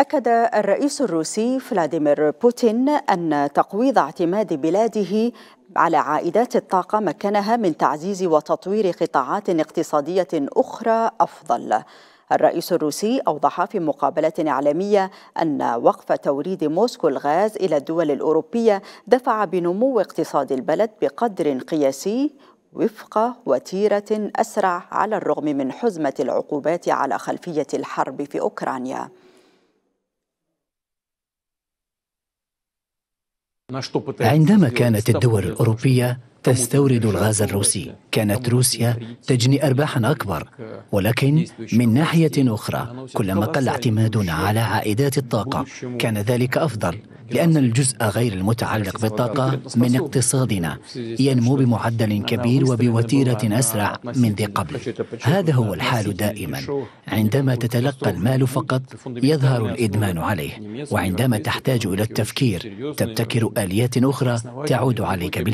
أكد الرئيس الروسي فلاديمير بوتين أن تقويض اعتماد بلاده على عائدات الطاقة مكنها من تعزيز وتطوير قطاعات اقتصادية أخرى أفضل الرئيس الروسي أوضح في مقابلة إعلامية أن وقف توريد موسكو الغاز إلى الدول الأوروبية دفع بنمو اقتصاد البلد بقدر قياسي وفق وتيرة أسرع على الرغم من حزمة العقوبات على خلفية الحرب في أوكرانيا عندما كانت الدول الأوروبية تستورد الغاز الروسي كانت روسيا تجني أرباحا أكبر ولكن من ناحية أخرى كلما قل اعتمادنا على عائدات الطاقة كان ذلك أفضل لأن الجزء غير المتعلق بالطاقة من اقتصادنا ينمو بمعدل كبير وبوتيرة أسرع من ذي قبل هذا هو الحال دائما عندما تتلقى المال فقط يظهر الإدمان عليه وعندما تحتاج إلى التفكير تبتكر آليات أخرى تعود عليك بالمال